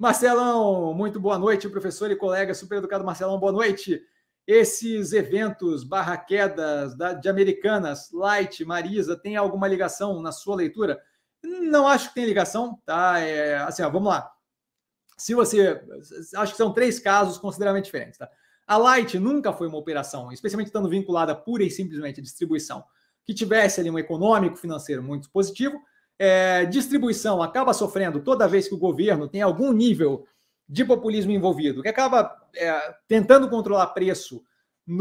Marcelão, muito boa noite, professor e colega super educado Marcelão, boa noite. Esses eventos, barra quedas de Americanas, Light, Marisa, tem alguma ligação na sua leitura? Não acho que tem ligação, tá? É, assim, ó, vamos lá. Se você. Acho que são três casos consideravelmente diferentes, tá? A Light nunca foi uma operação, especialmente estando vinculada pura e simplesmente à distribuição, que tivesse ali um econômico financeiro muito positivo é, distribuição acaba sofrendo toda vez que o governo tem algum nível de populismo envolvido, que acaba é, tentando controlar preço para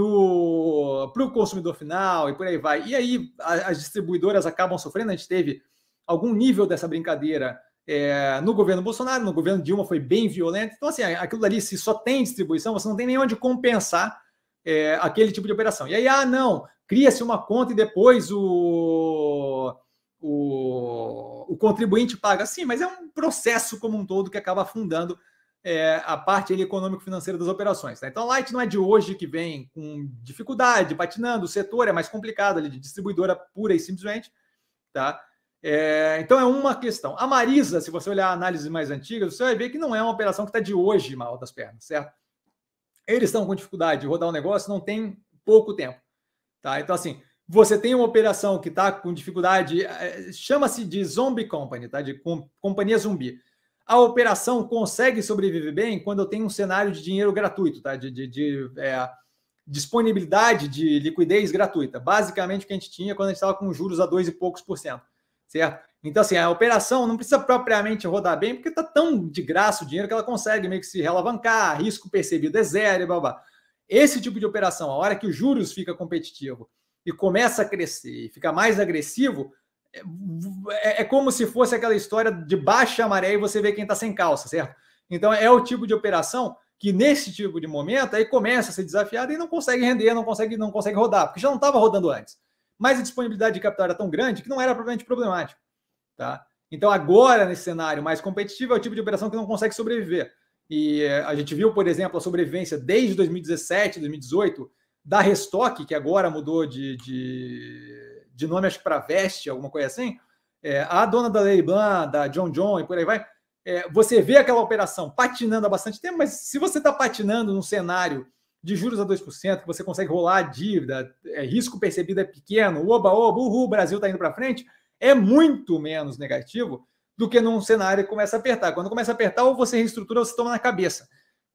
o consumidor final e por aí vai. E aí a, as distribuidoras acabam sofrendo. A gente teve algum nível dessa brincadeira é, no governo Bolsonaro, no governo Dilma foi bem violento. Então, assim, aquilo ali se só tem distribuição, você não tem nem onde compensar é, aquele tipo de operação. E aí, ah, não, cria-se uma conta e depois o o, o contribuinte paga sim, mas é um processo como um todo que acaba afundando é, a parte econômico-financeira das operações. Tá? Então, a Light não é de hoje que vem com dificuldade, patinando, o setor é mais complicado ali, de distribuidora pura e simplesmente. Tá? É, então, é uma questão. A Marisa, se você olhar análises mais antigas, você vai ver que não é uma operação que está de hoje mal das pernas, certo? Eles estão com dificuldade de rodar um negócio, não tem pouco tempo. Tá? Então, assim, você tem uma operação que está com dificuldade, é, chama-se de zombie company, tá? de com, companhia zumbi. A operação consegue sobreviver bem quando eu tenho um cenário de dinheiro gratuito, tá? de, de, de é, disponibilidade de liquidez gratuita. Basicamente o que a gente tinha quando a gente estava com juros a dois e poucos por cento, certo? Então, assim, a operação não precisa propriamente rodar bem, porque está tão de graça o dinheiro que ela consegue meio que se relavancar, risco percebido é zero e blá, blá. Esse tipo de operação, a hora que os juros fica competitivo e começa a crescer e fica mais agressivo, é, é, é como se fosse aquela história de baixa maré e você vê quem está sem calça, certo? Então é o tipo de operação que nesse tipo de momento aí começa a ser desafiada e não consegue render, não consegue, não consegue rodar, porque já não estava rodando antes. Mas a disponibilidade de capital era tão grande que não era propriamente problemático, tá? Então agora nesse cenário mais competitivo é o tipo de operação que não consegue sobreviver. E eh, a gente viu, por exemplo, a sobrevivência desde 2017, 2018 da Restock, que agora mudou de, de, de nome, acho que para Veste, alguma coisa assim, é, a dona da Leiban, da John John e por aí vai, é, você vê aquela operação patinando há bastante tempo, mas se você está patinando num cenário de juros a 2%, que você consegue rolar a dívida, é, risco percebido é pequeno, oba, oba, uhul, o Brasil está indo para frente, é muito menos negativo do que num cenário que começa a apertar. Quando começa a apertar, ou você reestrutura ou você toma na cabeça.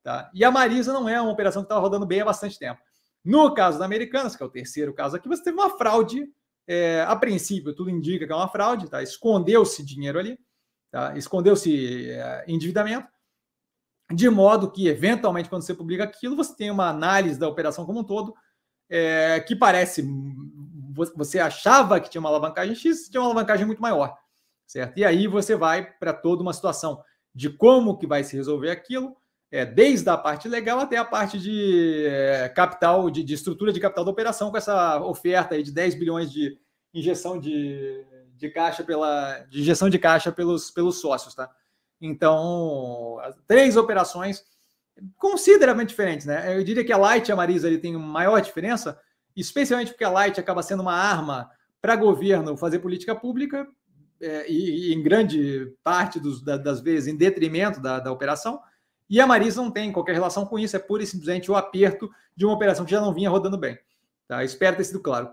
Tá? E a Marisa não é uma operação que estava rodando bem há bastante tempo. No caso da Americanas, que é o terceiro caso aqui, você teve uma fraude, é, a princípio, tudo indica que é uma fraude, tá? escondeu-se dinheiro ali, tá? escondeu-se é, endividamento, de modo que, eventualmente, quando você publica aquilo, você tem uma análise da operação como um todo, é, que parece. Você achava que tinha uma alavancagem X, tinha uma alavancagem muito maior, certo? E aí você vai para toda uma situação de como que vai se resolver aquilo é, desde a parte legal até a parte de é, capital, de, de, estrutura de capital da operação, com essa oferta aí de 10 bilhões de injeção de, de caixa pela de injeção de caixa pelos, pelos sócios, tá? Então, três operações consideravelmente diferentes, né? Eu diria que a Light e a Marisa ele tem maior diferença, especialmente porque a Light acaba sendo uma arma para governo fazer política pública é, e, e, em grande parte dos, da, das vezes em detrimento da, da operação e a Marisa não tem qualquer relação com isso, é pura e simplesmente o aperto de uma operação que já não vinha rodando bem. Tá? Espero ter sido claro.